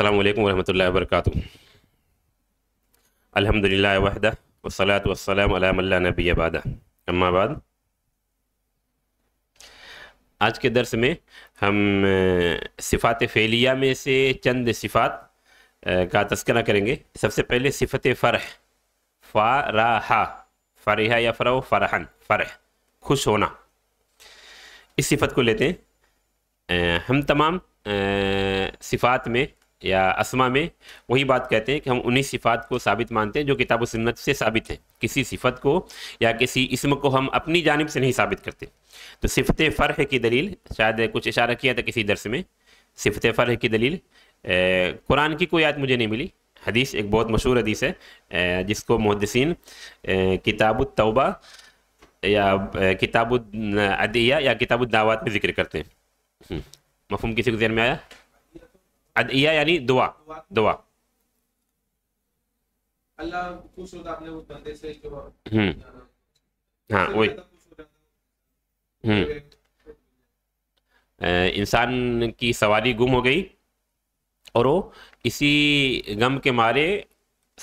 अल्लाम वरहमल वरक अलहमदिल्ला वहदा वसलात वसलाम अलामल्ला नबी आबादा अम्माबाद आज के दर्स में हम सिफ़ात फ़ैलिया में से चंद सिफ़ात का तस्करा करेंगे सबसे पहले सिफत फ़रह हा फ़रहा या फ़रा फ़रहन फ़रह खुश होना इस सिफत को लेते हैं हम तमाम सिफ़ात में या असमा में वही बात कहते हैं कि हम उन्हीं सिफात को साबित मानते हैं जो किताब सुन्नत से साबित हैं किसी सिफत को या किसी इसम को हम अपनी जानब से नहीं साबित करते तो सिफत फ़र्ह की दलील शायद कुछ इशारा किया था किसी दरस में सिफत फ़र्ह की दलील कुरान की कोई याद मुझे नहीं मिली हदीस एक बहुत मशहूर हदीस है जिसको मुहदसिन किताब तौबा या किताब अदिया या किताब दावत में ज़िक्र करते हैं हम्म, मफहम किसी के जहन में आया अदिया यानी दुआ दुआ अल्लाह खुश होता तो बंदे से हम्म हाँ वही हम्म इंसान की सवारी गुम हो गई और वो किसी गम के मारे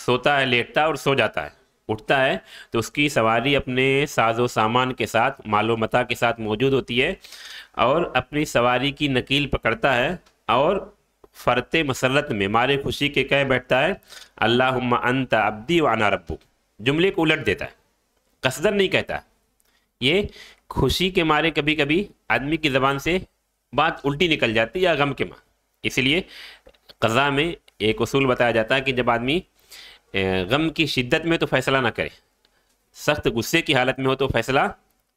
सोता है लेटता है और सो जाता है उठता है तो उसकी सवारी अपने साजो सामान के साथ मालो मता के साथ मौजूद होती है और अपनी सवारी की नकील पकड़ता है और फ़रत मसरत में मारे खुशी के कह बैठता है अल्लाह अंत अब्दी वाना रब्बू जुमले को उलट देता है कसदर नहीं कहता ये खुशी के मारे कभी कभी आदमी की ज़बान से बात उल्टी निकल जाती या गम के माँ इसलिए कज़ा में एक असूल बताया जाता है कि जब आदमी गम की शिद्दत में तो फ़ैसला ना करे सख्त गुस्से की हालत में हो तो फ़ैसला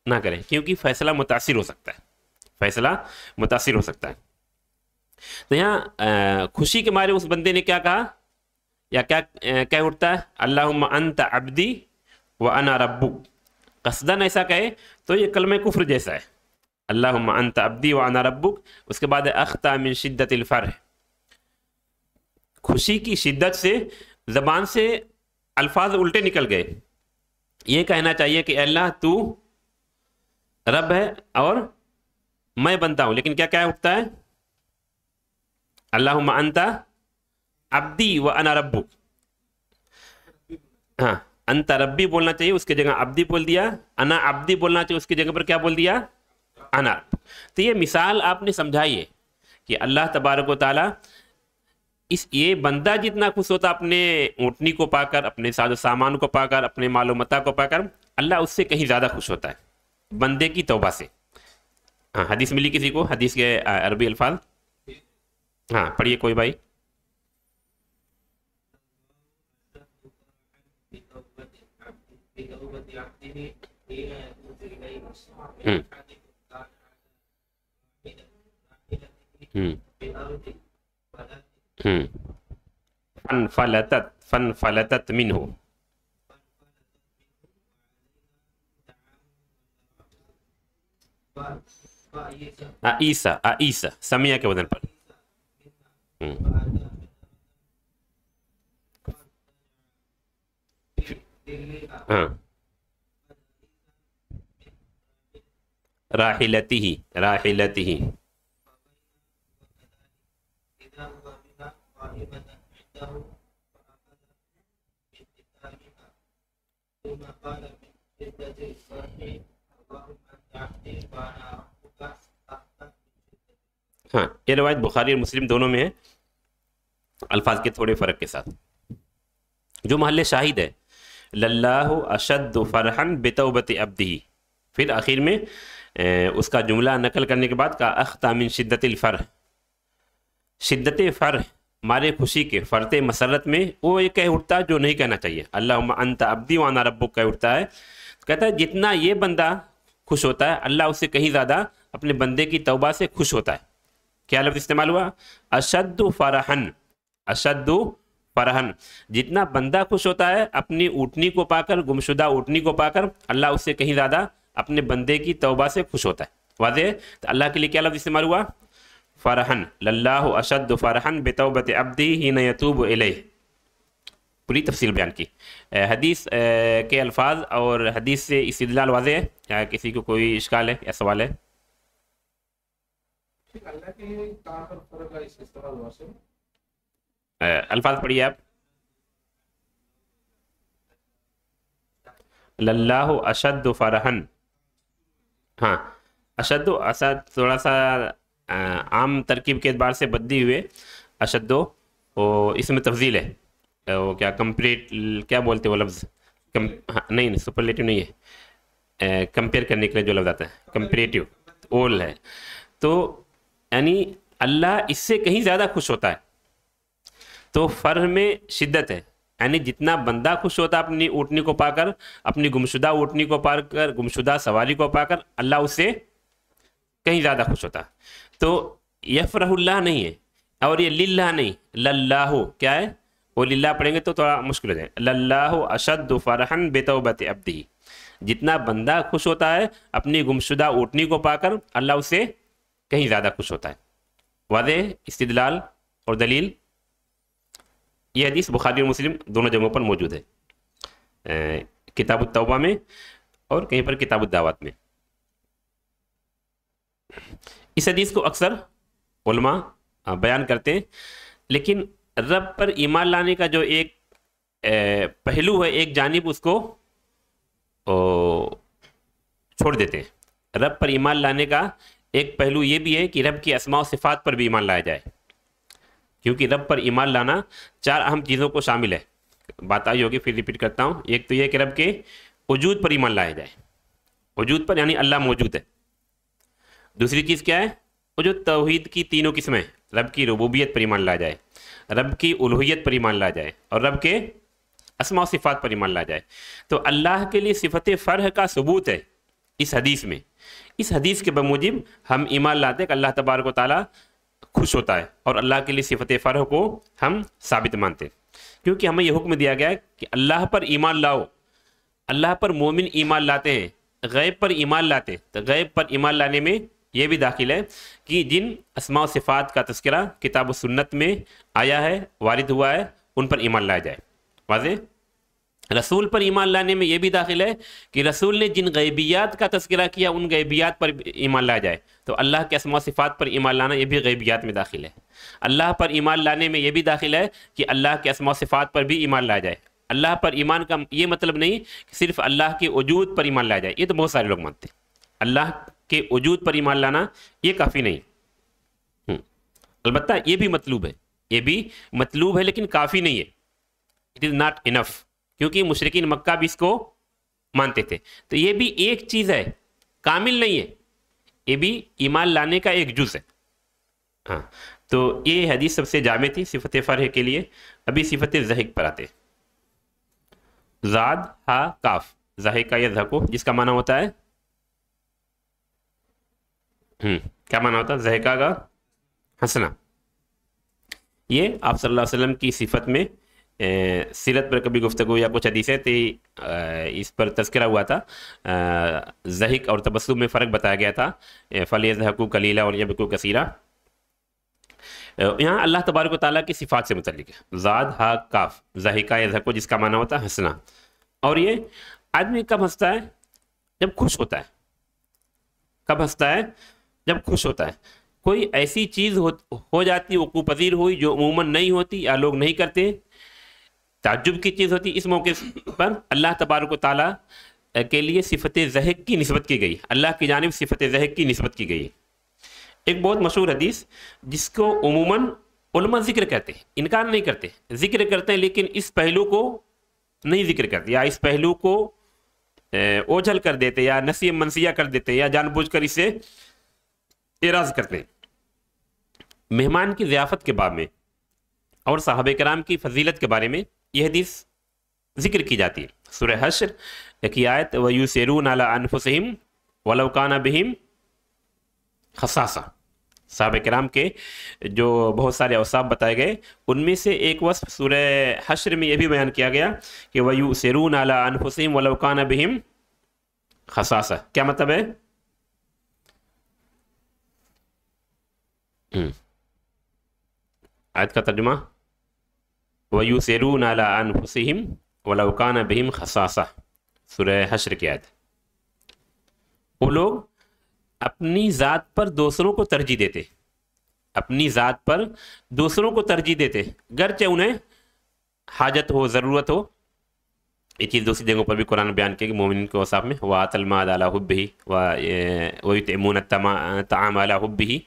ना करें क्योंकि फ़ैसला मुतासर हो सकता है फ़ैसला मुतासर हो सकता है तो यहाँ खुशी के मारे उस बंदे ने क्या कहा या क्या कह उठता है अल्लाह अंत अब्दी व अना रब्बू कसदन ऐसा कहे तो ये कलम कुफ्र जैसा है अल्लाह अंत अब्दी व अना रब्बू उसके बाद अख्ता मिन शिद्दत फ़र खुशी की शिद्दत से ज़बान से अल्फाज उल्टे निकल गए ये कहना चाहिए कि अल्लाह तू रब है और मैं बनता हूँ लेकिन क्या क्या उठता है अल्लाह अंता अब्दी व अना रब्बुक हाँ अंता रब्बी बोलना चाहिए उसकी जगह अब्दी बोल दिया अना अब्दी बोलना चाहिए उसकी जगह पर क्या बोल दिया अना तो ये मिसाल आपने समझाई है कि अल्लाह तबारक तआला इस ये बंदा जितना खुश होता अपने ऊँटनी को पाकर अपने साजो सामान को पाकर अपने मालूमता को पाकर अल्लाह उससे कहीं ज़्यादा खुश होता है बंदे की तोबा से हाँ हदीस मिली किसी को हदीस के अरबी अल्फाज हाँ पढ़िए कोई भाई हम्म। हम्म। हम्म। फन फलतत फन फलतत मिन हो आईसा आईसा समिया के वजन पर हम्म। हाँ राहिलती ही राहिलती ही हाँ ये रवायत बुखारी और मुस्लिम दोनों में है अल्फाज के थोड़े फ़र्क के साथ जो महल शाहिद है लल्लाह अशद फ़रहन बेतौबत अब्दी फिर आखिर में ए, उसका जुमला नकल करने के बाद का अख तामिन शिद्दत फ़र शिद्दत फ़र मारे खुशी के फ़रते मसरत में वो ये कह उठता जो नहीं कहना चाहिए अल्लाह अंत अब्दी वाना रब कह उठता है कहता है जितना ये बंदा खुश होता है अल्लाह उससे कहीं ज़्यादा अपने बंदे की तोबा से खुश होता है क्या लफ्ज़ इस्तेमाल हुआ अशद फ़रहन अशद्दु फरहन जितना बंदा खुश होता है अपनी ऊटनी को पाकर गुमशुदा ऊटनी को पाकर अल्लाह उससे कहीं ज़्यादा अपने बंदे की तोबा से खुश होता है वाजे तो अल्लाह के लिए क्या लफ्ज़ इस्तेमाल हुआ फ़रहन लल्लाह अशद फ़रहन बेतौबत अब्दी ही नतूब अलह पूरी तफसील बयान की हदीस के अल्फाज और हदीस से इस्तलाल वाजे है या किसी को कोई इश्काल है या सवाल है अल्फाज पढ़िए आप लल्लाह अशद फरहन हाँ अशद असद थोड़ा सा आम तरकीब के अतबार से बदली हुए अशद वो इसमें तफजील है वो क्या कंप्लीट क्या बोलते वो लफ्ज़ कम हाँ, नहीं नहीं सुपरलेटिव नहीं है कंपेयर करने के लिए जो लफ्ज़ आता है कंपेरेटिव ओल है तो यानी अल्लाह इससे कहीं ज़्यादा खुश होता है तो फर में शिद्दत है यानी जितना बंदा खुश होता है अपनी ऊटनी को पाकर अपनी गुमशुदा ऊटनी को पाकर गुमशुदा सवारी को पाकर अल्लाह उससे कहीं ज़्यादा खुश होता तो यफरहुल्ला नहीं है और ये लिल्ला नहीं लल्लाह क्या है वो लिल्ला पढ़ेंगे तो थोड़ा मुश्किल हो जाए लल्लाह अशद फरहन बेतौबत अब्दी जितना बंदा खुश होता है अपनी गुमशुदा ऊटनी को पाकर अल्लाह उससे कहीं ज़्यादा खुश होता है वादे इस्तलाल और दलील यह हदीस बुखारी और मुस्लिम दोनों जगहों पर मौजूद है किताब तौबा में और कहीं पर किताब दावत में इस हदीस को अक्सर उलमा बयान करते हैं लेकिन रब पर ईमान लाने का जो एक पहलू है एक जानब उसको छोड़ देते हैं रब पर ईमान लाने का एक पहलू ये भी है कि रब की असमा सिफ़ात पर भी ईमान लाया जाए क्योंकि रब पर ईमान लाना चार अहम चीज़ों को शामिल है बात आई होगी फिर रिपीट करता हूँ एक तो यह कि रब के वजूद पर ईमान लाया जाए वजूद पर यानी अल्लाह मौजूद है दूसरी चीज़ क्या है वो जो तोहहीद की तीनों किस्में रब की रबूबियत पर ईमान लाया जाए रब की उलूहियत पर ईमान लाया जाए और रब के असमा सिफ़ात पर ईमान लाया जाए तो अल्लाह के लिए सिफत फ़र्ह का सबूत है इस हदीस में इस हदीस के बमूजिब हम ईमान लाते कि अल्लाह तबारक ताली खुश होता है और अल्लाह के लिए सिफत फ़र्ह को हम साबित मानते हैं क्योंकि हमें यह हुक्म दिया गया है कि अल्लाह पर ईमान लाओ अल्लाह पर मोमिन ईमान लाते हैं गैब पर ईमान लाते हैं तो गैब पर ईमान लाने में यह भी दाखिल है कि जिन असमा सिफ़ात का तस्करा किताब सुन्नत में आया है वारिद हुआ है उन पर ईमान लाया जाए वाजे रसूल पर ईमान लाने में यह भी दाखिल है कि रसूल ने जिन गैबियात का तस्करा किया उन गैबियात पर ईमान लाया जाए तो अल्लाह के असमा सिफ़ात पर ईमान लाना यह भी गैबियात में दाखिल है अल्लाह पर ईमान लाने में यह भी दाखिल है कि अल्लाह के असमा सिफ़ात पर भी ईमान लाया जाए अल्लाह पर ईमान का ये मतलब नहीं कि सिर्फ अल्लाह के वजूद पर ईमान लाया जाए ये तो बहुत सारे लोग मानते हैं अल्लाह के वजूद पर ईमान लाना ये काफ़ी नहीं हम्म, अलबत् ये भी मतलूब है ये भी मतलूब है लेकिन काफ़ी नहीं है इट इज़ नॉट इनफ क्योंकि मशरकिन मक्का भी इसको मानते थे तो ये भी एक चीज़ है कामिल नहीं है ये भी ईमान लाने का एक जुज है हाँ तो ये हदीस सबसे जामे थी सिफत फ़रह के लिए अभी सिफत जहक पर आते जाद हा काफ जहिक का या जहको जिसका माना होता है हम्म, क्या माना होता है जहका का हंसना हाँ, ये आप सल्लल्लाहु अलैहि वसल्लम की सिफत में सीरत पर कभी गुफ्तु या कुछ हदीसें थी इस पर तस्करा हुआ था जहिक और तबसुम में फ़र्क बताया गया था फल हकू कलीला और यबकू कसीरा यहाँ अल्लाह तबारक ताली की सिफ़ात से मतलब है ज़ाद हा काफ जहिका या जहको जिसका माना होता है हंसना और ये आदमी कब हंसता है जब खुश होता है कब हंसता है जब खुश होता है कोई ऐसी चीज़ हो, हो जाती वकू पजीर हुई जो अमूमन नहीं होती या लोग नहीं करते ताजुब की चीज़ होती इस मौके पर अल्लाह तबारक ताली के लिए सिफत जहक की नस्बत की गई अल्लाह की जानब सिफत जहक की नस्बत की गई एक बहुत मशहूर हदीस जिसको उमूमन ज़िक्र कहते हैं इनकार नहीं करते ज़िक्र करते हैं लेकिन इस पहलू को नहीं जिक्र करते या इस पहलू को ओझल कर देते या नसी मनसिया कर देते या जानबूझकर इसे एराज करते हैं मेहमान की ज़ियाफ़त के बारे में और साहब कराम की फजीलत के बारे में यह हदीस जिक्र की जाती है सुरह हशर एक आयत व यू सरून अला अनफुसहिम वलवकाना बहिम खसासा साहब कराम के जो बहुत सारे अवसाब बताए गए उनमें से एक वस्फ सुरह हशर में यह भी बयान किया गया कि यू सरून अला अनफुसहिम वलवकाना बहिम खसासा क्या मतलब है हम्म। आयत का तर्जमा वयूसरून अलाफसिम वलौकान बहिम खसासा सुरह हशर की आयत वो लोग अपनी ज़ात पर दूसरों को तरजीह देते अपनी ज़ात पर दूसरों को तरजीह देते गरचे उन्हें हाजत हो ज़रूरत हो ये चीज़ दूसरी जगहों पर भी कुरान बयान किया कि मोमिन के वसाफ़ में वातलमा अला हुब वा वही तमून तमाम अला हुब ही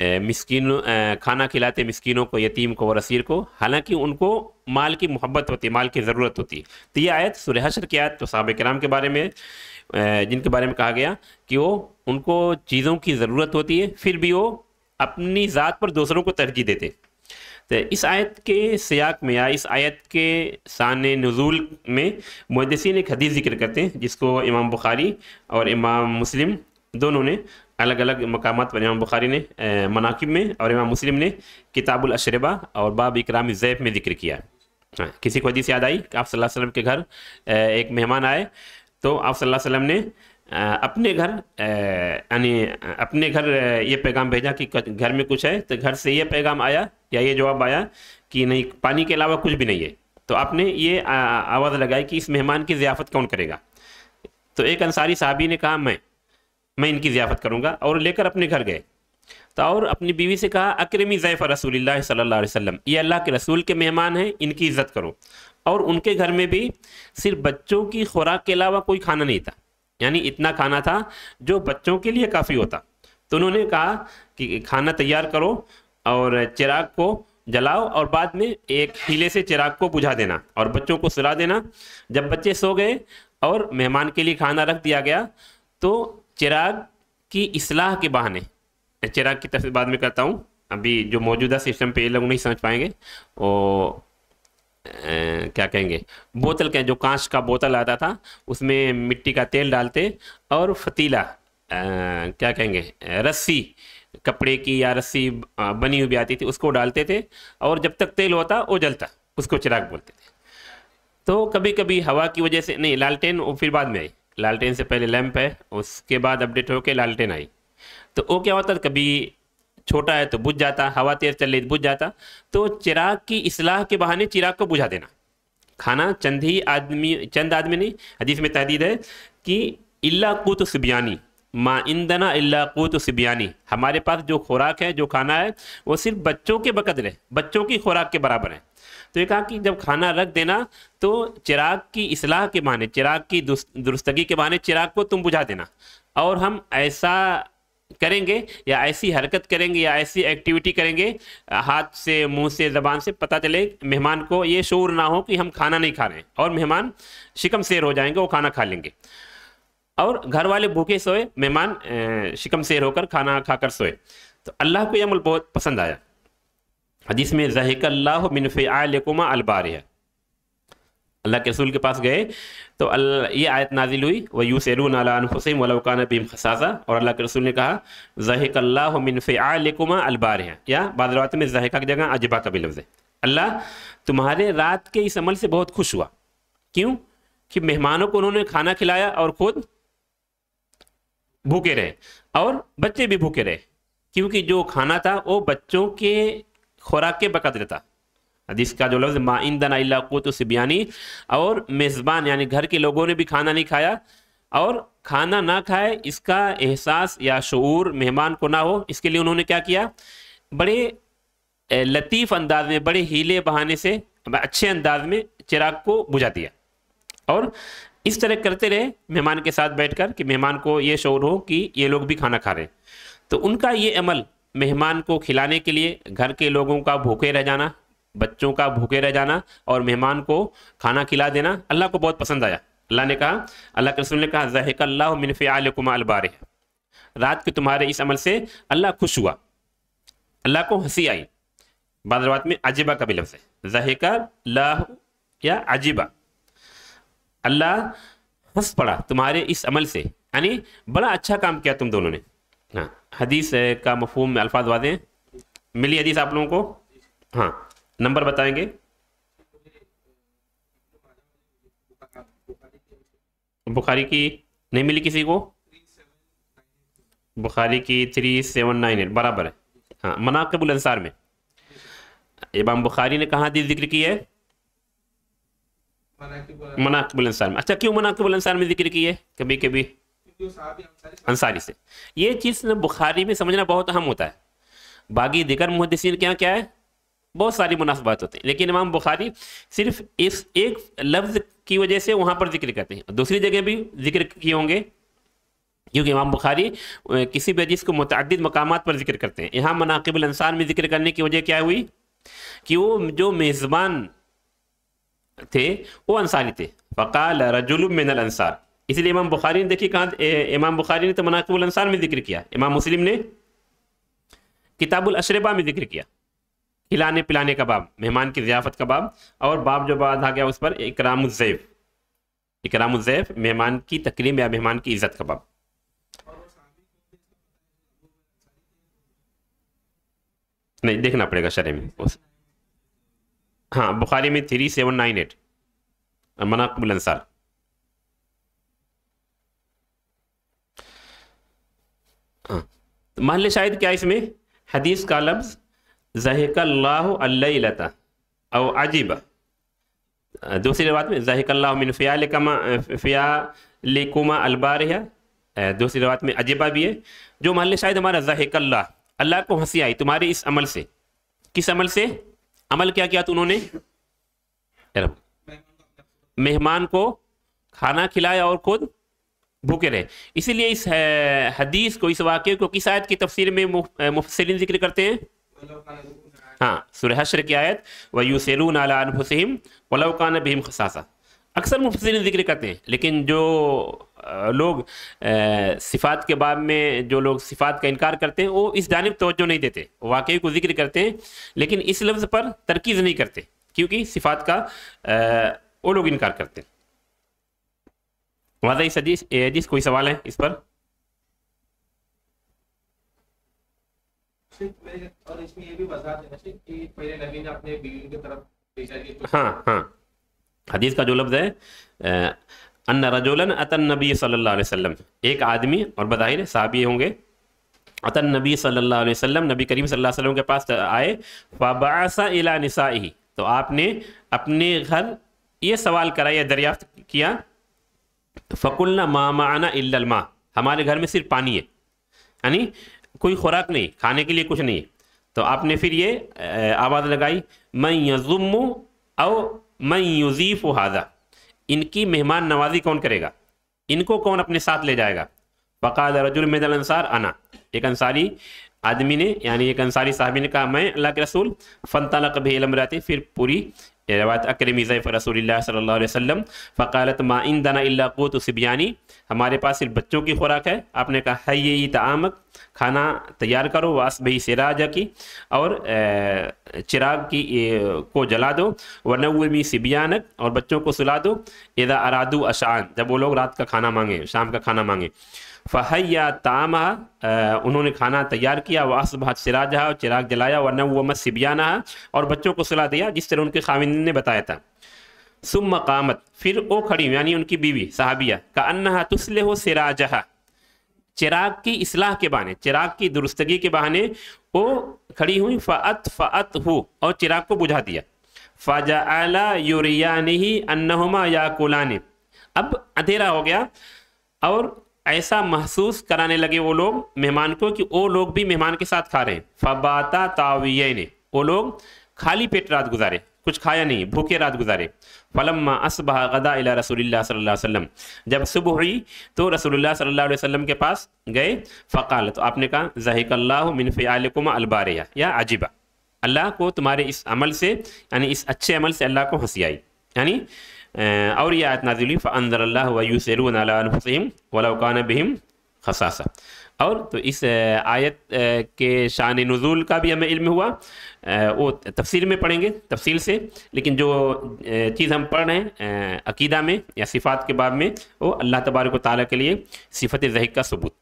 मिसकिन खाना खिलाते मिसकिनों को यतीम को और असीर को हालांकि उनको माल की मोहब्बत होती माल की ज़रूरत होती तो ये आयत सुरहशर की आयत तो साहब कराम के बारे में जिनके बारे में कहा गया कि वो उनको चीज़ों की ज़रूरत होती है फिर भी वो अपनी ज़ात पर दूसरों को तरजीह देते तो इस आयत के सयाक में या इस आयत के सान नज़ूल में मदसिन एक हदीस जिक्र करते हैं जिसको इमाम बुखारी और इमाम मुस्लिम दोनों ने अलग अलग मकाम पर इमाम बुखारी ने मनाकब में और इमाम मुस्लिम ने किताबुल अशरबा और बाब इकराम जैब में जिक्र किया हाँ किसी को हदीस याद आई कि आप सल्लल्लाहु अलैहि वसल्लम के घर एक मेहमान आए तो आप सल्लल्लाहु अलैहि वसल्लम ने अपने घर यानी अपने घर ये पैगाम भेजा कि घर में कुछ है तो घर से ये पैगाम आया या ये जवाब आया कि नहीं पानी के अलावा कुछ भी नहीं है तो आपने ये आवाज़ लगाई कि इस मेहमान की ज़ियाफ़त कौन करेगा तो एक अंसारी साहबी ने कहा मैं मैं इनकी ज़ियाफ़त करूँगा और लेकर अपने घर गए तो और अपनी बीवी से कहा अक्रमी ज़ैफ़ रसूल सल्ला वसम ये अल्लाह के रसूल के मेहमान हैं इनकी इज़्ज़त करो और उनके घर में भी सिर्फ बच्चों की खुराक के अलावा कोई खाना नहीं था यानी इतना खाना था जो बच्चों के लिए काफ़ी होता तो उन्होंने कहा कि खाना तैयार करो और चिराग को जलाओ और बाद में एक हीले से चिराग को बुझा देना और बच्चों को सुला देना जब बच्चे सो गए और मेहमान के लिए खाना रख दिया गया तो चिराग की असलाह के बहाने चिराग की तरफ बाद में करता हूँ अभी जो मौजूदा सिस्टम पे ये लोग नहीं समझ पाएंगे और क्या कहेंगे बोतल के जो कांच का बोतल आता था उसमें मिट्टी का तेल डालते और फतीला आ, क्या कहेंगे रस्सी कपड़े की या रस्सी बनी हुई आती थी उसको डालते थे और जब तक तेल होता वो जलता उसको चिराग बोलते थे तो कभी कभी हवा की वजह से नहीं लालटेन वो फिर बाद में आई लालटेन से पहले लैम्प है उसके बाद अपडेट होकर लालटेन आई तो वो क्या होता कभी छोटा है तो बुझ जाता हवा तेज चल रही तो बुझ जाता तो चिराग की इसलाह के बहाने चिराग को बुझा देना खाना चंद ही आदमी चंद आदमी नहीं हदीस में तहदीद है कि इल्ला कुत सिबियानी माँ इंदना इल्ला कुत सिबियानी हमारे पास जो खुराक है जो खाना है वो सिर्फ बच्चों के बकदर है बच्चों की खुराक के बराबर है तो ये कहा कि जब खाना रख देना तो चिराग की इसलाह के माने चिराग की दुरुस्तगी के माने चिराग को तुम बुझा देना और हम ऐसा करेंगे या ऐसी हरकत करेंगे या ऐसी एक्टिविटी करेंगे हाथ से मुंह से ज़बान से पता चले मेहमान को ये शोर ना हो कि हम खाना नहीं खा रहे हैं और मेहमान शिकम शेर हो जाएंगे वो खाना खा लेंगे और घर वाले भूखे सोए मेहमान शिकम शेर होकर खाना खाकर सोए तो अल्लाह को यह अमल बहुत पसंद आया हदीस में जहिकल्ला मिनफ़ालकुमा अलबार है अल्लाह के रसूल के पास गए तो ये आयत नाजिल हुई व यूस अलाफुसम वलौकान बीम खसासा और अल्लाह के रसूल ने कहा जहिकल्ला मिनफ़ालकुमा अलबार हैं या बादलवात में जहका की जगह अजबा का भी लफ्ज़ है अल्लाह तुम्हारे रात के इस अमल से बहुत खुश हुआ क्यों कि मेहमानों को उन्होंने खाना खिलाया और खुद भूखे रहे और बच्चे भी भूखे रहे क्योंकि जो खाना था वो बच्चों के खुराक के रहता हदीस का जो लफ्ज़ माइंदन इलाकुत सिबियानी और मेज़बान यानी घर के लोगों ने भी खाना नहीं खाया और खाना ना खाए इसका एहसास या शूर मेहमान को ना हो इसके लिए उन्होंने क्या किया बड़े लतीफ़ अंदाज में बड़े हीले बहाने से अच्छे अंदाज में चिराग को बुझा दिया और इस तरह करते रहे मेहमान के साथ बैठकर कि मेहमान को ये शोर हो कि ये लोग भी खाना खा रहे हैं तो उनका ये अमल मेहमान को खिलाने के लिए घर के लोगों का भूखे रह जाना बच्चों का भूखे रह जाना और मेहमान को खाना खिला देना अल्लाह को बहुत पसंद आया अल्लाह ने कहा अल्लाह के रसूल ने कहा जहकल्ला मिनफ़ालकुमाल बार रात के तुम्हारे इस अमल से अल्लाह खुश हुआ अल्लाह को हंसी आई बाद में अजीबा का भी लफ्ज़ है जहका अल्लाह या अजीबा अल्लाह हंस पड़ा तुम्हारे इस अमल से यानी बड़ा अच्छा काम किया तुम दोनों ने हाँ हदीस का मफहम में अल्फाज वादे मिली हदीस आप लोगों को हाँ नंबर बताएंगे बुखारी की नहीं मिली किसी को बुखारी की थ्री सेवन नाइन एट बराबर है हाँ मनाकबुल अंसार में इमाम बुखारी ने कहा हदीस जिक्र की है मनाकबुल अंसार में अच्छा क्यों मनाकबुल अंसार में जिक्र की है कभी कभी अंसारी से ये चीज़ बुखारी में समझना बहुत अहम होता है बाकी दिगर मुहदसिन के क्या है बहुत सारी मुनासबात होती हैं लेकिन इमाम बुखारी सिर्फ इस एक लफ्ज़ की वजह से वहाँ पर जिक्र करते हैं दूसरी जगह भी जिक्र किए होंगे क्योंकि इमाम बुखारी किसी भी अजीज को मुतद मकाम पर जिक्र करते हैं यहाँ मनाकबलसार में जिक्र करने की वजह क्या हुई कि वो जो मेज़बान थे वो अंसारी थे फ़काल रजुल मिनल अंसार इसलिए इमाम बुखारी ने देखिए कहाँ इमाम बुखारी ने तो मनाकबुल अंसार में जिक्र किया इमाम मुस्लिम ने किताबुल अशरबा में जिक्र किया खिलाने पिलाने का बाब मेहमान की जियाफत का बाब और बाब जो बाद आ गया उस पर इकरामुजैब इकरामुजैब मेहमान की तकरीम या मेहमान की इज्जत का बाब नहीं देखना पड़ेगा शरे में हाँ बुखारी में थ्री सेवन नाइन एट मनाकबुल अंसार हाँ। तो महल शायद क्या इसमें हदीस का लफ्ज़ जहकल्लाता और अजीब दूसरी रवायत में जहकल्ला मिन अलबार है दूसरी रवायत में अजीबा भी है जो मान ले शायद हमारा जहकल्ला अल्लाह को हंसी आई तुम्हारे इस अमल से किस अमल से अमल क्या किया तो उन्होंने मेहमान को खाना खिलाया और खुद भूखे रहे इसीलिए इस हदीस को इस वाक्य को किस आयत की तफसीर में मुफसरीन जिक्र करते हैं हाँ सुरहशर की आयत व यू सैलून हुसैम वलवकान भीम खसासा अक्सर मुफसरीन जिक्र करते हैं लेकिन जो लोग सिफात के बाद में जो लोग सिफात का इनकार करते हैं वो इस जानब तोज्जो नहीं देते वाकई को जिक्र करते हैं लेकिन इस लफ्ज़ पर तरकीज़ नहीं करते क्योंकि सिफात का वो लोग इनकार करते हैं वादा ही सदीश ए कोई सवाल है इस पर और इसमें ये भी कि पहले ने अपने की तरफ हाँ हाँ हदीस का जो लफ्ज़ है अन्न रजोलन अतन नबी एक आदमी और बज़ाहिर साहबी होंगे अतन नबी सल्लल्लाहु अलैहि वसल्लम नबी करीम सल्लल्लाहु अलैहि वसल्लम के पास आए फ़बासा इला निसाई तो आपने अपने घर ये सवाल करा या दरियाफ्त किया फ़कुलना माँ माना माँ हमारे घर में सिर्फ पानी है यानी कोई खुराक नहीं खाने के लिए कुछ नहीं है तो आपने फिर ये आवाज़ लगाई मैं यजुम और मैं युजीफ़ हाजा इनकी मेहमान नवाजी कौन करेगा इनको कौन अपने साथ ले जाएगा बकाद रजुल अंसार आना एक अंसारी आदमी ने यानी एक अंसारी साहबी ने कहा मैं अल्लाह के रसूल फ़न तलाक भी इलम रहते फिर पूरी रवायत अक्रमी ज़ैफ़ रसूलुल्लाह सल्लल्लाहु अलैहि वसल्म फ़कालत माइन इलाकूत सिबियानी हमारे पास सिर्फ बच्चों की खुराक है आपने कहा है ये तामक खाना तैयार करो वास बही सिराजा की और चिराग की को जला दो वनवी सिबियानक और बच्चों को सुला दो यदा अरादु अशान जब वो लोग रात का खाना मांगे शाम का खाना मांगे फ़हैया ताम उन्होंने खाना तैयार किया व असबहत सिराजहा और चिराग जलाया वरना वो मत सिबियाना और बच्चों को सलाह दिया जिस तरह उनके खाविंद ने बताया था सुम मकामत फिर वो खड़ी यानी उनकी बीवी साहबिया का अन्ना तुसले हो सिराजहा चिराग की इसलाह के बहाने चिराग की दुरुस्तगी के बहाने वो खड़ी हुई फ़त फ़त हो और चिराग को बुझा दिया फ़ाजा आला यूरिया नहीं अन्नहुमा या कोलाने अब अंधेरा हो गया और ऐसा महसूस कराने लगे वो लोग मेहमान को कि वो लोग भी मेहमान के साथ खा रहे हैं फबाता ताविय ने वो लोग खाली पेट रात गुजारे कुछ खाया नहीं भूखे रात गुजारे फलम असबह गदा इला रसूलुल्लाह सल्लल्लाहु अलैहि वसल्लम जब सुबह हुई तो रसूलुल्लाह सल्लल्लाहु अलैहि वसल्लम के पास गए फ़काल तो आपने कहा जहिकल्लाह मिन फ़ियालकुम अलबारिया या अजीबा अल्लाह को तुम्हारे इस अमल से यानी इस अच्छे अमल से अल्लाह को हंसी आई यानी और ये आयत नाजिली फ़ानज़ल्ला वयूसरून अलफ़ीम वलाकान बहम खसासा और तो इस आयत के शान नज़ुल का भी हमें इल्म हुआ वो तफसील में पढ़ेंगे तफसील से लेकिन जो चीज़ हम पढ़ रहे हैं अकीदा में या सिफ़ात के बाब में वो अल्लाह तबारक ताली के लिए सिफत जहक का सबूत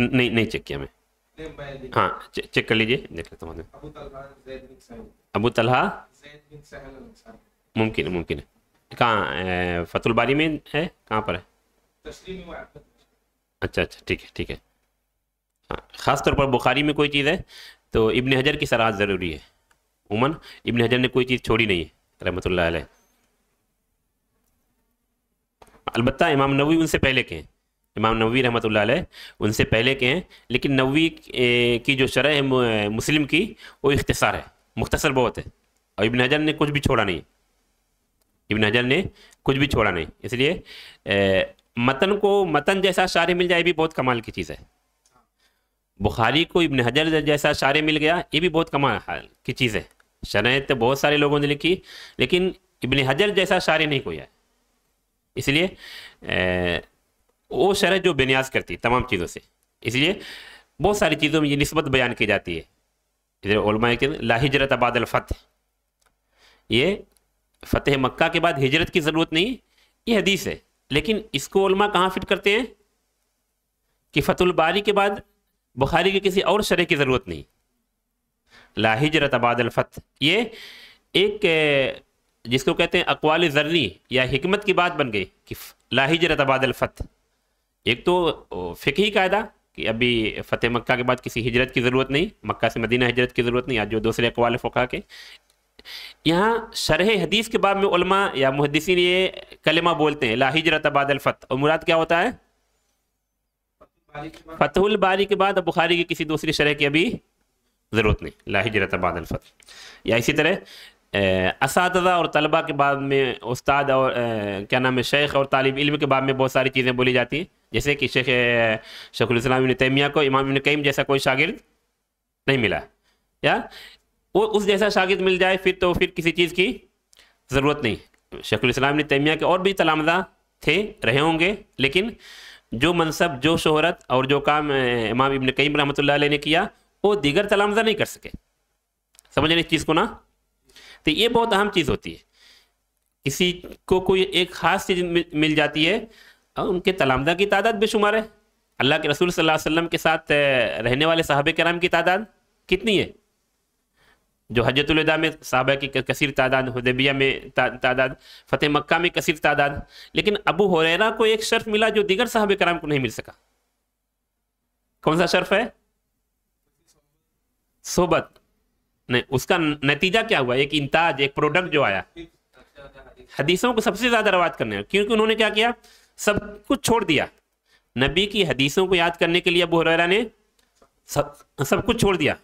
नहीं नहीं चेक किया मैं हाँ चेक कर लीजिए देख लेता हूँ अबू तलहा मुमकिन मुमकिन है कहाँ फतुलबारी में है कहाँ पर है अच्छा अच्छा ठीक है ठीक है हाँ ख़ास तौर पर बुखारी में कोई चीज़ है तो इबन हजर की सराहत ज़रूरी है उमन इबन हजर ने कोई चीज़ छोड़ी नहीं है रहमत ला अलबत् इमाम नबी उनसे पहले के हैं इमाम नबी रहमत उनसे पहले के हैं लेकिन नबी की जो शरह है मुस्लिम की वो इख्तसार है मुख्तसर बहुत है और इबन हजर ने कुछ भी छोड़ा नहीं इबन हजर ने कुछ भी छोड़ा नहीं इसलिए मतन को मतन जैसा शार मिल जाए भी बहुत कमाल की चीज़ है बुखारी को इबन हजर जैसा शार मिल गया ये भी बहुत कमाल की चीज़ है शरह तो बहुत सारे लोगों ने लिखी लेकिन इबन हजर जैसा शार नहीं कोई है इसलिए वो शरह जो बेनियाज करती है तमाम चीज़ों से इसलिए बहुत सारी चीज़ों में ये नस्बत बयान की जाती है इधर के लाहिजरत आबाद अलफ़त ये फ़तेह मक्का के बाद हिजरत की ज़रूरत नहीं ये हदीस है लेकिन इसको कहाँ फिट करते हैं कि फतुलबारी के बाद बुखारी के किसी और शरह की ज़रूरत नहीं ला लाहिजरत आबाद अलफ़त ये एक जिसको कहते हैं अकवाल ज़रनी या हमत की बात बन गई कि ला लाहिजरत आबाद अलफ़त एक तो फ़िकी कायदा कि अभी फ़तेह मक्का के बाद किसी हिजरत की ज़रूरत नहीं मक्का से मदीना हिजरत की ज़रूरत नहीं आज जो दूसरे अकवाल फोका के यहाँ शरह हदीस के बाद में उलमा या मुहदसिन ये कलमा बोलते हैं ला हिजरत बाद और मुराद क्या होता है फतहुल बारी के बाद बुखारी की किसी दूसरी शरह की अभी ज़रूरत नहीं ला हिजरत बाद या इसी तरह इस और तलबा के बाद में उस्ताद और क्या नाम है शेख और तालब इल्म के बाद में बहुत सारी चीज़ें बोली जाती हैं जैसे कि शेख शकुलस्लाम तैमिया को इमाम कईम जैसा कोई शागिर्द नहीं मिला या वो उस जैसा शागिर्द मिल जाए फिर तो फिर किसी चीज़ की ज़रूरत नहीं शकुलस्लाम तैमिया के और भी तलामदा थे रहे होंगे लेकिन जो मनसब जो शहरत और जो काम इमाम इबन कईम रहमत ने किया वो दीगर तलामजा नहीं कर सके समझ इस चीज़ को ना तो ये बहुत अहम चीज़ होती है किसी को कोई एक ख़ास चीज़ मिल जाती है हाँ, उनके तलामदा की तादाद बेशुमार है अल्लाह के रसूल सल्लल्लाहु अलैहि वसल्लम के साथ रहने वाले साहब कराम की तादाद कितनी है जो हजरतुलदा में साहब की कसर तादाद हदबिया में तादाद फ़तेह मक्का में कसर तादाद लेकिन अबू हुरैरा को एक शर्फ मिला जो दिगर साहब कराम को नहीं मिल सका कौन सा शर्फ है सोबत नहीं उसका नतीजा क्या हुआ एक इंताज एक प्रोडक्ट जो आया अच्छा, अच्छा, अच्छा, हदीसों को सबसे ज़्यादा रवाज करने क्योंकि उन्होंने क्या किया सब कुछ छोड़ दिया नबी की हदीसों को याद करने के लिए अबू हुरैरा ने सब सब कुछ छोड़ दिया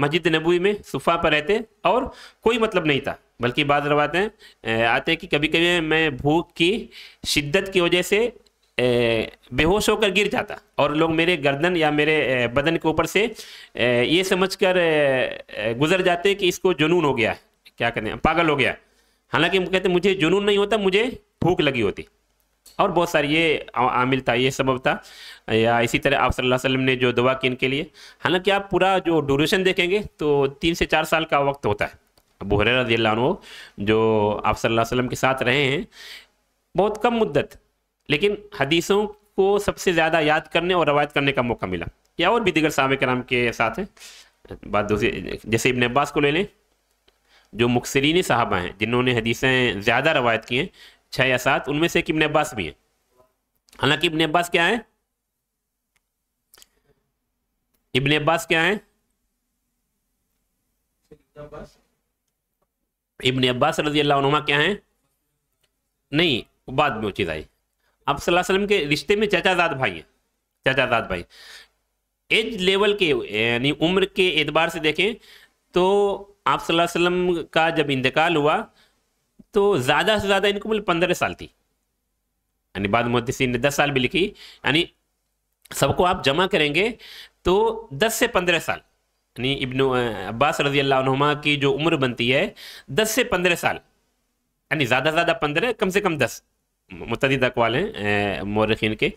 मस्जिद नबी में सुफा पर रहते और कोई मतलब नहीं था बल्कि बाद रवातें आते कि कभी कभी मैं भूख की शिद्दत की वजह से बेहोश होकर गिर जाता और लोग मेरे गर्दन या मेरे बदन के ऊपर से ये समझ कर गुजर जाते कि इसको जुनून हो गया है क्या हैं पागल हो गया हालांकि कहते मुझे जुनून नहीं होता मुझे भूख लगी होती और बहुत सारी ये आमिल था ये सबब था या इसी तरह आप सल्लल्लाहु अलैहि वसल्लम ने जो दुआ की इनके लिए हालांकि आप पूरा जो ड्यूरेशन देखेंगे तो तीन से चार साल का वक्त होता है अबू हर रजी जो आप सल्लल्लाहु अलैहि वसल्लम के साथ रहे हैं बहुत कम मुद्दत लेकिन हदीसों को सबसे ज़्यादा याद करने और रवायत करने का मौका मिला या और भी दिगर साहब कराम के साथ हैं बात दूसरी जैसे इबन अब्बास को ले लें जो मुखसरीनी साहबा हैं जिन्होंने हदीसें ज़्यादा रवायत की हैं छह या सात उनमें से एक इबन अब्बास भी है हालांकि इबन अब्बास क्या है इबन अब्बास क्या है इबन अब्बास रजी अल्लाह क्या है नहीं बाद में वो चीज़ आई आप सल्लल्लाहु अलैहि वसल्लम के रिश्ते में चचाजाद भाई हैं चचाजाद भाई एज लेवल के यानी उम्र के एतबार से देखें तो आप सल्लल्लाहु अलैहि वसल्लम का जब इंतकाल हुआ तो ज़्यादा से ज़्यादा इनको बोले पंद्रह साल थी यानी बाद मुहदसिन ने दस साल भी लिखी यानी सबको आप जमा करेंगे तो दस से पंद्रह साल यानी इब्न अब्बास रजी अल्लाह की जो उम्र बनती है दस से पंद्रह साल यानी ज़्यादा से ज़्यादा पंद्रह कम से कम दस मतद अकवाल हैं मौरखीन के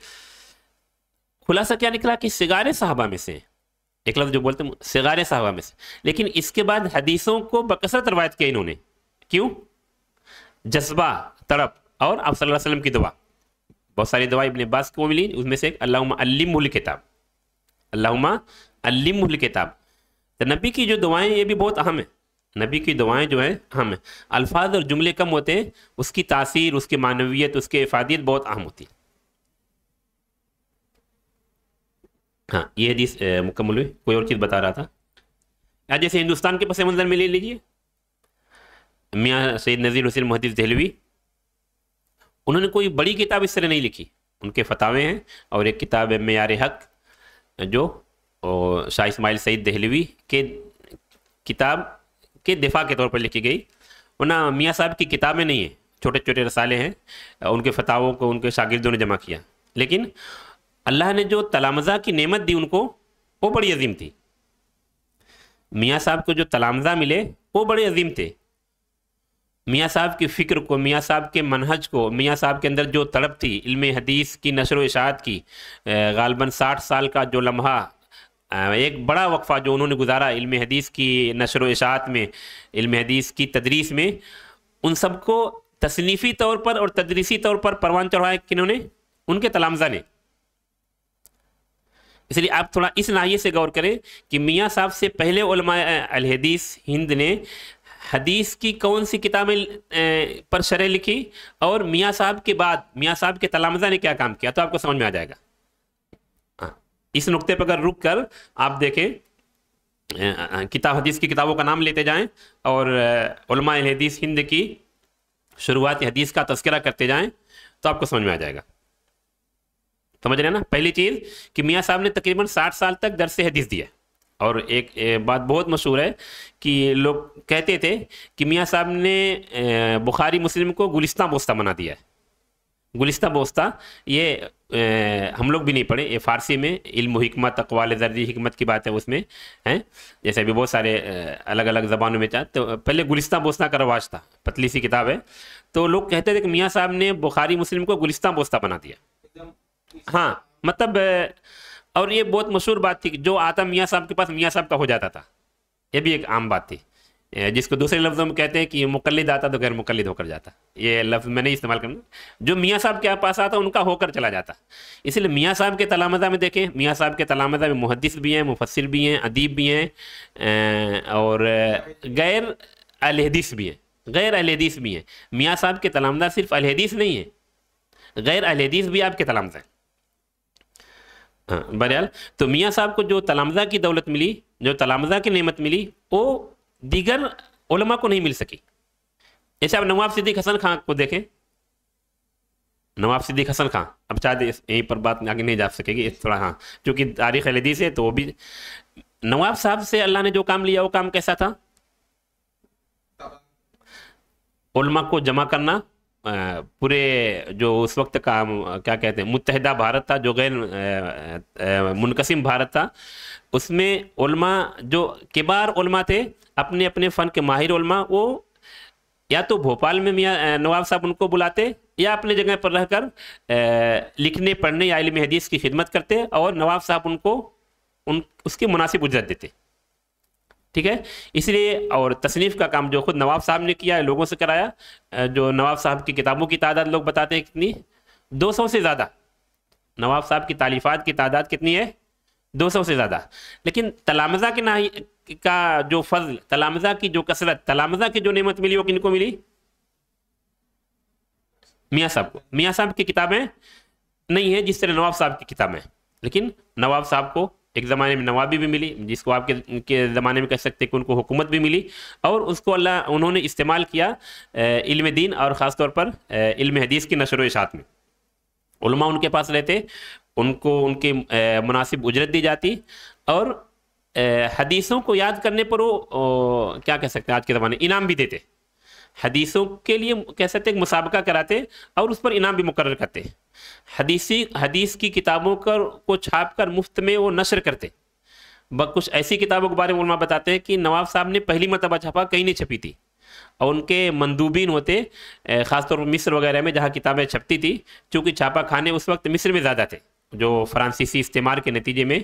खुलासा क्या निकला कि सिगार साहबा में से एक लफ्ज़ जो बोलते हैं सिगार साहबा में से लेकिन इसके बाद हदीसों को बकसरत रवायत किया इन्होंने क्यों जज्बा तड़प और आप सल्लल्लाहु अलैहि वसल्लम की दुआ बहुत सारी दुआ इबन अब्बास को मिली उसमें से एक अल्लाहुम्मा किताब अल्लाहुम्मा अल्लिमुल किताब तो नबी की जो दुआएं ये भी बहुत अहम है नबी की दुआएं जो हैं अहम है अल्फाज और जुमले कम होते हैं उसकी तासीर उसकी मानवीयत उसके इफादियत बहुत अहम होती है हाँ ये हदीस मुकम्मल हुई कोई और चीज़ बता रहा था या जैसे हिंदुस्तान के पस मंज़र में ले लीजिए मियाँ सैद नज़ीर हुसैन महदीफ दहलवी उन्होंने कोई बड़ी किताब इस तरह नहीं लिखी उनके फतावे हैं और एक किताब है मैार हक जो शाह इसमाइल सईद दहलवी के किताब के दिफा के तौर पर लिखी गई वरना मियाँ साहब की किताबें नहीं हैं छोटे छोटे रसाले हैं उनके फतावों को उनके शागिर्दों ने जमा किया लेकिन अल्लाह ने जो तलामज़ा की नेमत दी उनको वो बड़ी अजीम थी मियाँ साहब को जो तलामज़ा मिले वो बड़े अजीम थे मियाँ साहब की फ़िक्र को मियाँ साहब के मनहज को मियाँ साहब के अंदर जो तड़प थी इल्म हदीस की नशर वशात की गालबन साठ साल का जो लम्हा एक बड़ा वक्फ़ा जो उन्होंने गुजारा इल्म हदीस की नशर वशात में इल्म हदीस की तदरीस में उन सबको तसनीफ़ी तौर पर और तदरीसी तौर पर परवान कि किन्होंने उनके तलामजा ने इसलिए आप थोड़ा इस नाइये से गौर करें कि मियाँ साहब से पहले हदीस हिंद ने हदीस की कौन सी किताबें पर शरह लिखी और मियाँ साहब के बाद मियाँ साहब के तलामजा ने क्या काम किया तो आपको समझ में आ जाएगा हाँ इस नुक्ते पर अगर रुक कर आप देखें किताब हदीस की किताबों का नाम लेते जाएं और हदीस हिंद की शुरुआत हदीस का तस्करा करते जाएं तो आपको समझ में आ जाएगा समझ रहे ना पहली चीज़ कि मियाँ साहब ने तकरीबन साठ साल तक दर से हदीस दिया और एक बात बहुत मशहूर है कि लोग कहते थे कि मियाँ साहब ने बुखारी मुस्लिम को गुलिस्तान बोस्ता बना दिया है गुलिस्तान बोस्ता ये हम लोग भी नहीं पढ़े ये फ़ारसी में इल्म हिकमत अकवाल दर्जी हमत की बात है उसमें हैं जैसे अभी बहुत सारे अलग अलग ज़बानों में था तो पहले गुलिस्तान बोस्ता का रवाज था पतली सी किताब है तो लोग कहते थे कि मियाँ साहब ने बुखारी मुस्लिम को गुलिस्तान बोस्ता बना दिया हाँ मतलब और ये बहुत मशहूर बात थी जो आता मियाँ साहब के पास मियाँ साहब का हो जाता था ये भी एक आम बात थी जिसको दूसरे लफ्ज़ों में कहते हैं कि मुकलद आता तो गैर मुकलद होकर जाता ये लफ्ज़ मैं नहीं इस्तेमाल करना जो मियाँ साहब के पास आता उनका होकर चला जाता इसलिए मियाँ साहब के तलामदा में देखें मियाँ साहब के तलामदा में मुहदस भी हैं मुफसर भी हैं अदीब भी हैं और गैर अलहदीस भी हैं गैर अलहदीस भी हैं मियाँ साहब के तलामदा सिर्फ अलहदीस नहीं है गैर अलहदीस भी आपके तलामदा हैं हाँ, बरियाल तो मियाँ साहब को जो तलामजा की दौलत मिली जो तलामजा की नेमत मिली वो दीगर उलमा को नहीं मिल सकी जैसे आप नवाब सिद्दीक हसन खां को देखें नवाब सिद्दीक हसन खां अब शायद यहीं पर बात आगे नहीं जा सकेगी इस थोड़ा हाँ क्योंकि तारीख अलदी से तो वो भी नवाब साहब से अल्लाह ने जो काम लिया वो काम कैसा था उलमा को जमा करना पूरे जो उस वक्त का क्या कहते हैं मुतहदा भारत था जो गैर मुनकसिम भारत था उसमें उलमा जो किबार उलमा थे अपने अपने फ़न के माहिर उलमा वो या तो भोपाल में मियाँ नवाब साहब उनको बुलाते या अपने जगह पर रहकर लिखने पढ़ने या इलम हदीस की खिदमत करते और नवाब साहब उनको उन उसकी मुनासिब उजरत देते ठीक है इसलिए और तसनीफ़ का काम जो खुद नवाब साहब ने किया है लोगों से कराया जो नवाब साहब की किताबों की तादाद लोग बताते हैं कितनी 200 से ज़्यादा नवाब साहब की तालीफ़ात की तादाद कितनी है 200 से ज़्यादा लेकिन तलामज़ा के ना का जो फर्ज तलामज़ा की जो कसरत तलामज़ा की जो नमत मिली वो को मिली मियाँ साहब को मियाँ साहब की किताबें नहीं है जिस तरह नवाब साहब की किताबें लेकिन नवाब साहब को एक ज़माने में नवाबी भी मिली जिसको आपके के ज़माने में कह सकते हैं कि उनको हुकूमत भी मिली और उसको अल्लाह उन्होंने इस्तेमाल किया इल्म दीन और ख़ास तौर पर इल्म हदीस की नशर इशात में उलमा उनके पास रहते उनको उनके मुनासिब उजरत दी जाती और हदीसों को याद करने पर वो क्या कह सकते हैं आज के ज़माने इनाम भी देते हदीसों के लिए कह सकते हैं मुसाबका कराते और उस पर इनाम भी मुकर करते हदीसी हदीस की किताबों कर को छाप कर मुफ्त में वो नशर करते कुछ ऐसी किताबों के बारे में बताते हैं कि नवाब साहब ने पहली मरतबा छापा कहीं नहीं छपी थी और उनके मंदूबीन होते ख़ासतौर पर मिस्र वगैरह में जहाँ किताबें छपती थी चूँकि छापा खाने उस वक्त मिस्र में ज़्यादा थे जो फ्रांसीसी इस्तेमाल के नतीजे में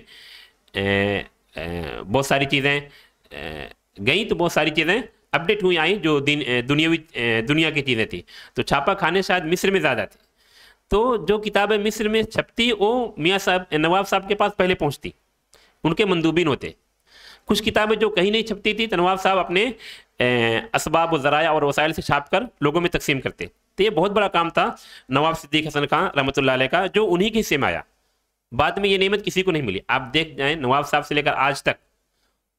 बहुत सारी चीज़ें गई तो बहुत सारी चीज़ें अपडेट हुई आई जो दिन दुनियावी दुनिया की चीज़ें थी तो छापा खाने शायद मिस्र में ज़्यादा थी तो जो किताबें मिस्र में छपती वो मियाँ साहब नवाब साहब के पास पहले पहुँचती उनके मंदूबिन होते कुछ किताबें जो कहीं नहीं छपती थी तो नवाब साहब अपने इसबाब ज़राया और वसाइल से छाप कर लोगों में तकसीम करते तो ये बहुत बड़ा काम था नवाब सिद्दीक हसन खान रहमत का जो उन्हीं के हिस्से में आया बाद में ये नेमत किसी को नहीं मिली आप देख जाए नवाब साहब से लेकर आज तक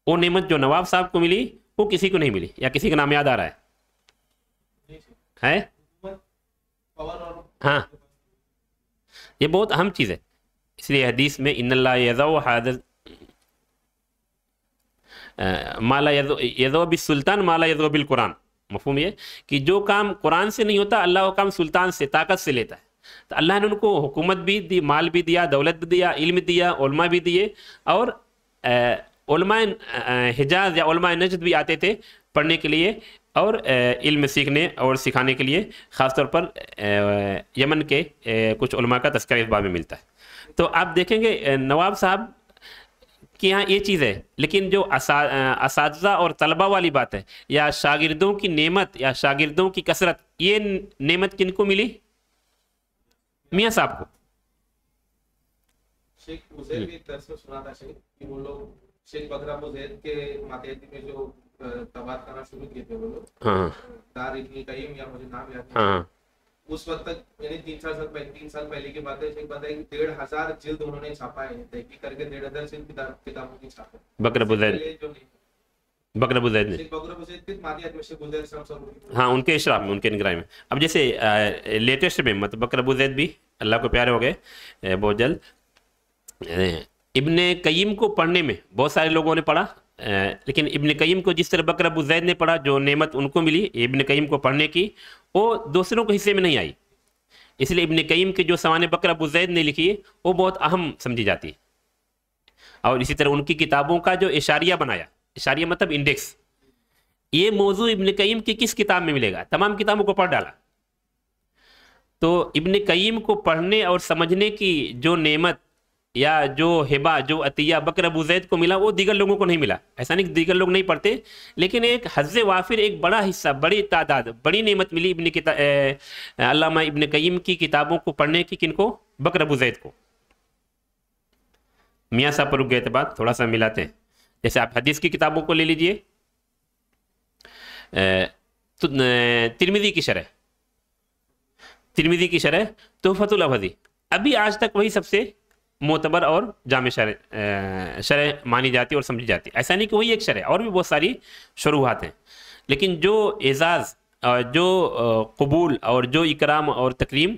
वो नेमत जो नवाब साहब को मिली वो किसी को नहीं मिली या किसी का नाम याद आ रहा है है हाँ ये बहुत अहम चीज़ है इसलिए हदीस में इन्ला यज़ो हादत माला यज़ो बिल माला यज़ो बिलकुरान मफहम ये कि जो काम कुरान से नहीं होता अल्लाह वो काम सुल्तान से ताकत से लेता है तो अल्लाह ने उनको हुकूमत भी दी माल भी दिया दौलत भी दिया इल्म दिया उलमा भी दिए और उलमा हिजाज या उलमा नजद भी आते थे पढ़ने के लिए और इल्म सीखने और सिखाने के लिए ख़ास तौर पर यमन के कुछ उलमा का तस्कर इस में मिलता है तो आप देखेंगे नवाब साहब कि यहाँ ये चीज़ है लेकिन जो इस असा, और तलबा वाली बात है या शागिर्दों की नेमत या शागिर्दों की कसरत ये नेमत किन को मिली मियाँ साहब को शेख मुझे भी सुना था शेख कि वो लोग शेख बकरा मुजैद के मातहती में जो तबाद करना शुरू किए थे वो लोग हाँ। दार इतनी कईम या मुझे नाम याद नहीं हाँ। उस वक्त तक यानी तीन चार साल पहले तीन साल पहले की बात है शेख बताया की डेढ़ हजार जिल्द उन्होंने छापा है तहकी करके डेढ़ हजार जिल्द किताबों की छापा बकरा बुजैद बकरा बुजैद ने हाँ उनके इशराब में उनके निगरानी में अब जैसे लेटेस्ट में मतलब बकरा बुजैद भी अल्लाह को प्यारे हो गए बहुत जल्द इब्ने कईम को पढ़ने में बहुत सारे लोगों ने पढ़ा लेकिन इब्ने कईम को जिस तरह बकर अबू जैद ने पढ़ा जो नेमत उनको मिली इब्ने कईम को पढ़ने की वो दूसरों के हिस्से में नहीं आई इसलिए इब्ने कईम के जो सवान बकर अबू जैद ने लिखी वो बहुत अहम समझी जाती है और इसी तरह उनकी किताबों का जो इशारिया बनाया इशारिया मतलब इंडेक्स ये मौजू इब्न कईम की किस किताब में मिलेगा तमाम किताबों को पढ़ डाला तो इब्न कईम को पढ़ने और समझने की जो नेमत या जो हिबा जो अतिया बकर अबू जैद को मिला वो दीगर लोगों को नहीं मिला ऐसा नहीं दीगर लोग नहीं पढ़ते लेकिन एक हज वाफिर एक बड़ा हिस्सा बड़ी तादाद बड़ी नेमत मिली इबन अल्लामा इबन कईम की किताबों को पढ़ने की किनको बकर अबू जैद को मियाँ साहब पर रुक गए थे बात थोड़ा सा मिलाते हैं जैसे आप हदीस की किताबों को ले लीजिए तो, तिरमिदी की शरह तिरमिदी की शरह तोहफतुल अभी आज तक वही सबसे मोतबर और जाम शर शर मानी जाती और समझी जाती है ऐसा नहीं कि वही एक शर और भी बहुत सारी शुरुआत हैं लेकिन जो एजाज़ जो कबूल और जो इकराम और तक्रीम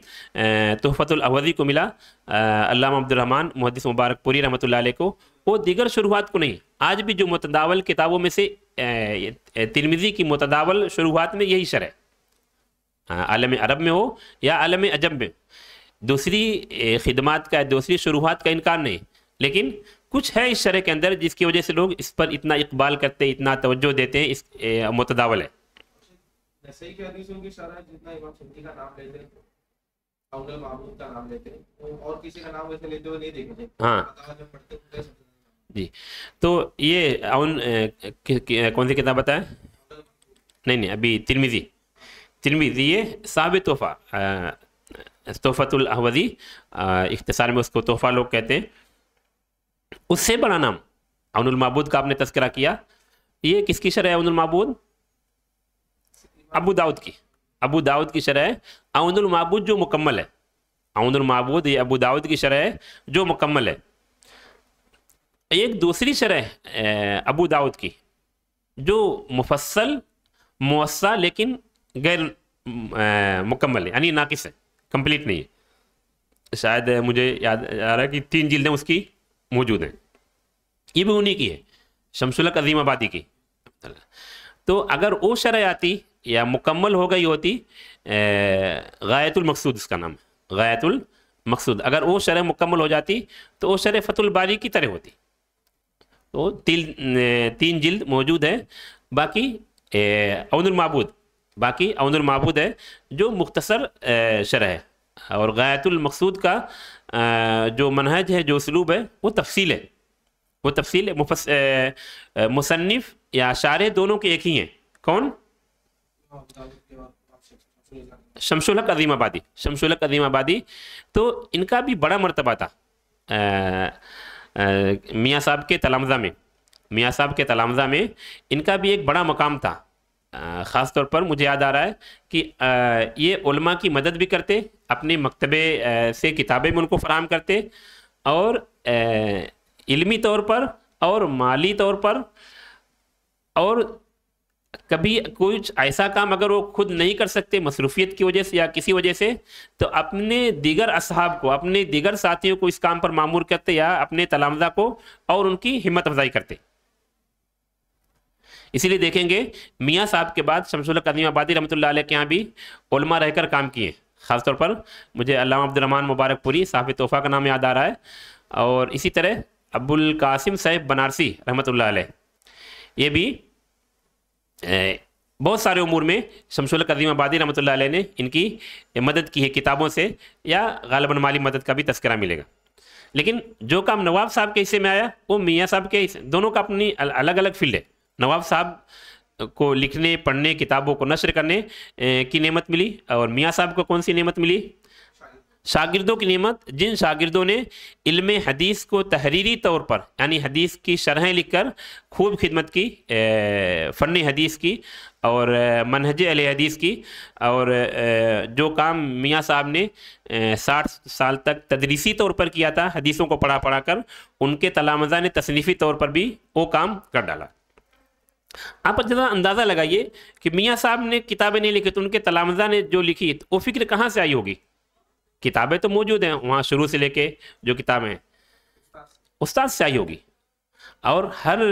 तोहफ़तुलवज़ी को मिला अल्लाह अब्दुलरहमान मुहदस मुबारकपुरी रहमत लाई को वो दीगर शुरुआत को नहीं आज भी जो मतदावल किताबों में से तिरमिज़ी की मतदावल शुरुआत में यही शर है आलम अरब में हो या आलम अजब में दूसरी खिदमत का दूसरी शुरुआत का इनकार नहीं लेकिन कुछ है इस शरह के अंदर जिसकी वजह से लोग इस पर इतना इकबाल करते हैं इतना तवज्जो देते हैं इस मतदावल है तो हाँ जी तो ये अउन कौन सी किताब बताए नहीं नहीं अभी तिरमिजी तिरमिजी ये साबित तोहफा तोहफ़तुल अहवदी इख्तसार में उसको तोहफ़ा लोग कहते हैं उससे बड़ा नाम अवनुलमबूद का आपने तस्करा किया ये किसकी शरह है अवनुलमबूद अबू दाऊद की अबू दाऊद की शरह अवनुलमबूद जो मुकम्मल है अवनुलमबूद ये अबू दाऊद की शरह है जो मुकम्मल है एक दूसरी शरह अबू दाऊद की जो मुफसल मुसा लेकिन गैर मुकम्मल है यानी नाकिस है कंप्लीट नहीं है शायद मुझे याद आ रहा है कि तीन जिल्दें उसकी मौजूद हैं ये भी उन्हीं की है शमसुल अजीम आबादी की तो अगर वो शरह आती या मुकम्मल हो गई होती गायतुलमकसूद इसका नाम है गायतुल मकसूद अगर वो शरह मुकम्मल हो जाती तो वो शरह फतुलबारी की तरह होती तो तीन तीन जिल्द मौजूद है बाकी अवनमबूद बाकी अमदुल महबूद है जो मुख्तसर शरह है और गायतुल मकसूद का जो मनहज है जो उसलूब है वो तफसील है वो तफसील मुसनफ़ या शारे दोनों के एक ही हैं कौन शमशुलक अजीम आबादी शमशुलक अजीम आबादी तो इनका भी बड़ा मरतबा था मियाँ साहब के तलामजा में मियाँ साहब के तलामजा में इनका भी एक बड़ा मकाम था ख़ास तौर पर मुझे याद आ रहा है कि ये उलमा की मदद भी करते अपने मकतबे से किताबें भी उनको फराम करते और इल्मी तौर पर और माली तौर पर और कभी कुछ ऐसा काम अगर वो खुद नहीं कर सकते मसरूफियत की वजह से या किसी वजह से तो अपने दीगर असहाब को अपने दीगर साथियों को इस काम पर मामूर करते या अपने तलामजा को और उनकी हिम्मत अफजाई करते इसीलिए देखेंगे मियाँ साहब के बाद शमसुल कदीम आबादी रमत के यहाँ भी उलमा रहकर काम किए ख़ासतौर पर मुझे अल्लाह अब्दुलरमान मुबारकपुरी साहब तोहफ़ा का नाम याद आ रहा है और इसी तरह अबुल कासिम सैफ बनारसी रहमत ये भी बहुत सारे उमूर में शमसुल कदीम आबादी रमत ने इनकी मदद की है किताबों से या गालबन माली मदद का भी तस्करा मिलेगा लेकिन जो काम नवाब साहब के हिस्से में आया वो मियाँ साहब के दोनों का अपनी अलग अलग फील्ड है नवाब साहब को लिखने पढ़ने किताबों को नशर करने की नेमत मिली और मियाँ साहब को कौन सी नेमत मिली शागिर्दों की नेमत जिन शागिर्दों ने इल्म हदीस को तहरीरी तौर पर यानी हदीस की शरहें लिखकर खूब खिदमत की फ़न हदीस की और मनहज अल हदीस की और जो काम मियाँ साहब ने साठ साल तक तदरीसी तौर पर किया था हदीसों को पढ़ा पढ़ा कर उनके तलामजा ने तसनीफ़ी तौर पर भी वो काम कर डाला आप जरा अंदाज़ा लगाइए कि मियाँ साहब ने किताबें नहीं लिखी तो उनके तलामजा ने जो लिखी वो फिक्र कहाँ से आई होगी किताबें तो मौजूद हैं वहाँ शुरू से लेके जो किताबें हैं उस्ताद से आई होगी और हर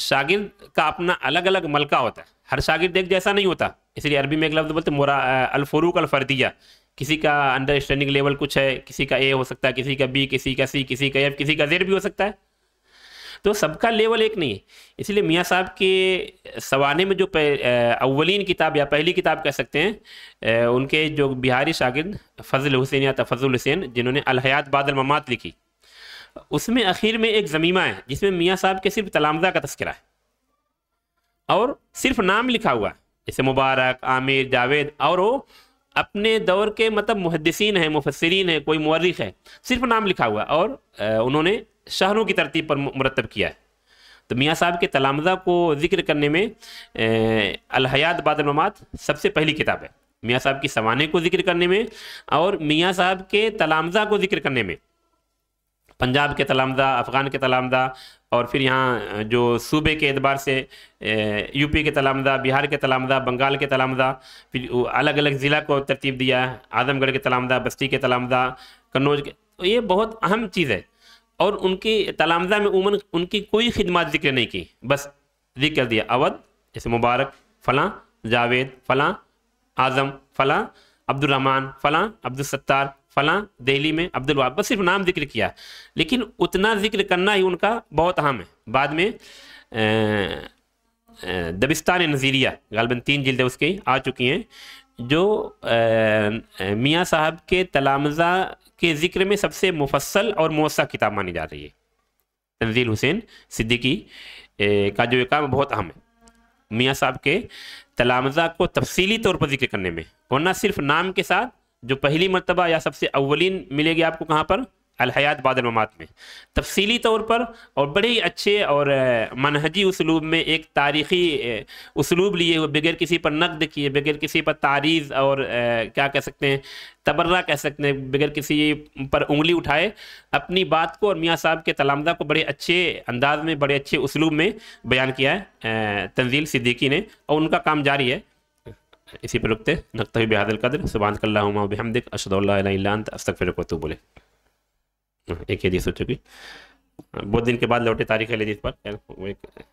शागिर्द का अपना अलग अलग मलका होता है हर शागिर्द एक जैसा नहीं होता इसलिए अरबी में एक लफ्ज़ बोलते मोरा अलफरूक अलफरदिया किसी का अंडरस्टैंडिंग लेवल कुछ है किसी का ए हो सकता है किसी का बी किसी का सी किसी का एफ किसी का जेड भी हो सकता है तो सबका लेवल एक नहीं है इसलिए मियाँ साहब के सवाने में जो अवलिन किताब या पहली किताब कह सकते हैं उनके जो बिहारी शागिद फजल हुसैन या तफजुल हुसैन जिन्होंने अलहयात बादल ममात लिखी उसमें आखिर में एक जमीमा है जिसमें मियाँ साहब के सिर्फ तलामजा का तस्करा है और सिर्फ नाम लिखा हुआ है जैसे मुबारक आमिर जावेद और वो अपने दौर के मतलब मुहदसिन हैं मुफसरीन हैं कोई मर्रख है सिर्फ नाम लिखा हुआ और उन्होंने शहरों की तरतीब पर मुरतब किया है तो मियाँ साहब के तलामदा को जिक्र करने में अलहयात बादलमात सबसे पहली किताब है मियाँ साहब की सवाने को जिक्र करने में और मियाँ साहब के तलामदा को जिक्र करने में पंजाब के तलामदा अफ़गान के तलामदा और फिर यहाँ जो सूबे के एतबार से यूपी के तलामदा बिहार के तलामदा बंगाल के तलामदा फिर अलग अलग ज़िला को तरतीब दिया है आजमगढ़ के तलामदा बस्ती के तलामदा कन्नौज के तो ये बहुत अहम चीज़ है और उनकी तलामजा में उमन उनकी कोई खिदमत जिक्र नहीं की बस जिक्र दिया अवध जैसे मुबारक फलां जावेद फलां आज़म फ़लाँ अब्दुलरहमान फलां अब्दुलसत्तार फलां दिल्ली में अब्दुल बस सिर्फ नाम जिक्र किया लेकिन उतना जिक्र करना ही उनका बहुत अहम है बाद में दबिस्तान नज़ीरिया गालबन तीन जिल्दें उसकी आ चुकी हैं जो मियाँ साहब के तलामजा के ज़िक्र में सबसे मुफसल और मौसा किताब मानी जा रही है तंजील हुसैन सिद्दीकी का जो काम बहुत अहम है मियाँ साहब के तलामजा को तफसीली तौर पर जिक्र करने में वरना सिर्फ नाम के साथ जो पहली मरतबा या सबसे अवलिन मिलेगी आपको कहाँ पर अलहयात बाद ममात में तफसीली तौर पर और बड़े ही अच्छे और मनहजी उसलूब में एक तारीख़ी उसलूब लिए हुए बगैर किसी पर नकद किए बगैर किसी पर तारीज़ और क्या कह सकते हैं तबर्रा कह सकते हैं बगैर किसी पर उंगली उठाए अपनी बात को और मियाँ साहब के तलामदा को बड़े अच्छे अंदाज में बड़े अच्छे उसलूब में बयान किया है तंजील सिद्दीकी ने और उनका काम जारी है इसी पर रुकते नकतवी बेहद कदर सुबह कल्ला हमदिक अशद अस्तफ़िर बोले एक ही हदीस हो चुकी बहुत दिन के बाद लौटे तारीख है हदीस पर वो एक